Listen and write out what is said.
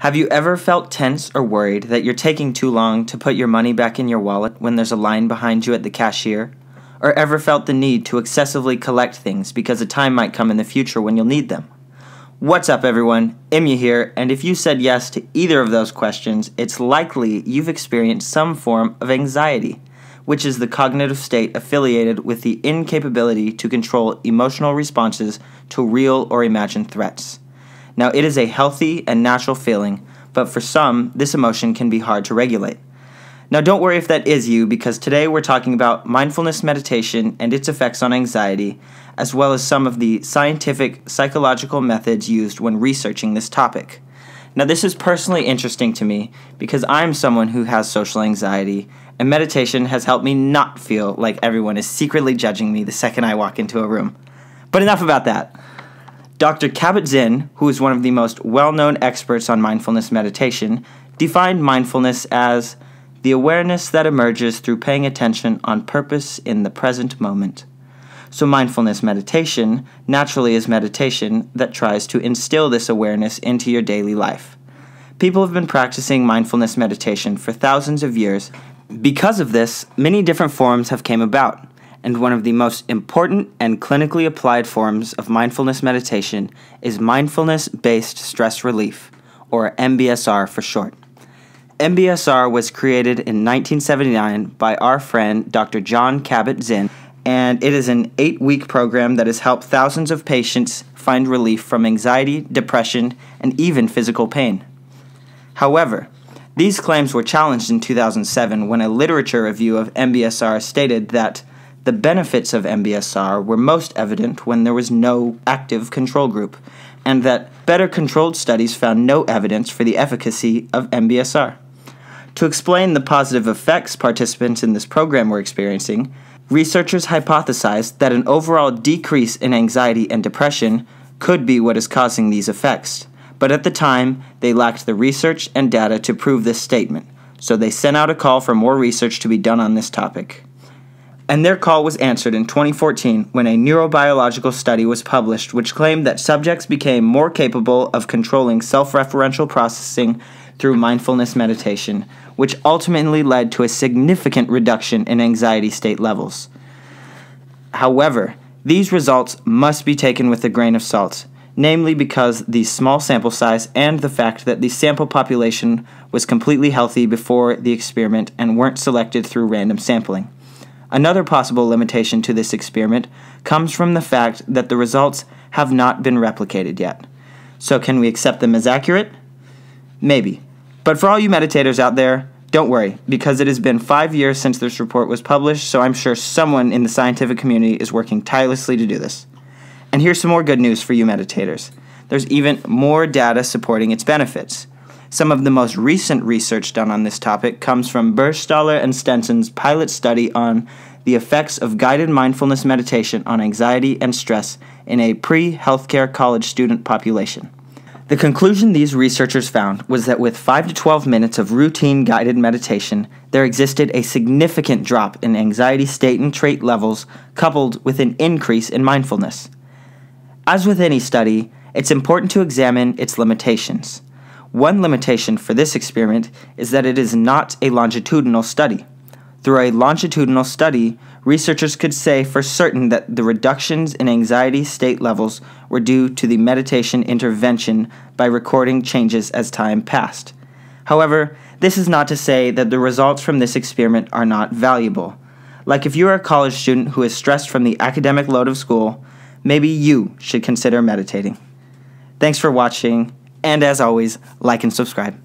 Have you ever felt tense or worried that you're taking too long to put your money back in your wallet when there's a line behind you at the cashier? Or ever felt the need to excessively collect things because a time might come in the future when you'll need them? What's up, everyone? Imya here, and if you said yes to either of those questions, it's likely you've experienced some form of anxiety, which is the cognitive state affiliated with the incapability to control emotional responses to real or imagined threats. Now, it is a healthy and natural feeling, but for some, this emotion can be hard to regulate. Now, don't worry if that is you, because today we're talking about mindfulness meditation and its effects on anxiety, as well as some of the scientific psychological methods used when researching this topic. Now, this is personally interesting to me because I'm someone who has social anxiety, and meditation has helped me not feel like everyone is secretly judging me the second I walk into a room. But enough about that. Dr. Kabat Zinn, who is one of the most well known experts on mindfulness meditation, defined mindfulness as the awareness that emerges through paying attention on purpose in the present moment. So, mindfulness meditation naturally is meditation that tries to instill this awareness into your daily life. People have been practicing mindfulness meditation for thousands of years. Because of this, many different forms have came about and one of the most important and clinically applied forms of mindfulness meditation is mindfulness based stress relief, or MBSR for short. MBSR was created in 1979 by our friend Dr. John Cabot Zinn, and it is an eight week program that has helped thousands of patients find relief from anxiety, depression, and even physical pain. However, these claims were challenged in 2007 when a literature review of MBSR stated that the benefits of MBSR were most evident when there was no active control group, and that better controlled studies found no evidence for the efficacy of MBSR. To explain the positive effects participants in this program were experiencing, researchers hypothesized that an overall decrease in anxiety and depression could be what is causing these effects. But at the time, they lacked the research and data to prove this statement, so they sent out a call for more research to be done on this topic and their call was answered in 2014 when a neurobiological study was published which claimed that subjects became more capable of controlling self referential processing through mindfulness meditation, which ultimately led to a significant reduction in anxiety state levels. However, these results must be taken with a grain of salt, namely because the small sample size and the fact that the sample population was completely healthy before the experiment and weren't selected through random sampling. Another possible limitation to this experiment comes from the fact that the results have not been replicated yet. So, can we accept them as accurate? Maybe. But for all you meditators out there, don't worry, because it has been five years since this report was published, so I'm sure someone in the scientific community is working tirelessly to do this. And here's some more good news for you meditators there's even more data supporting its benefits. Some of the most recent research done on this topic comes from Burstaller and Stenson's pilot study on the effects of guided mindfulness meditation on anxiety and stress in a pre healthcare college student population. The conclusion these researchers found was that with 5 to 12 minutes of routine guided meditation, there existed a significant drop in anxiety state and trait levels, coupled with an increase in mindfulness. As with any study, it's important to examine its limitations. One limitation for this experiment is that it is not a longitudinal study. Through a longitudinal study, researchers could say for certain that the reductions in anxiety state levels were due to the meditation intervention by recording changes as time passed. However, this is not to say that the results from this experiment are not valuable. Like if you are a college student who is stressed from the academic load of school, maybe you should consider meditating. Thanks for watching and as always, like and subscribe.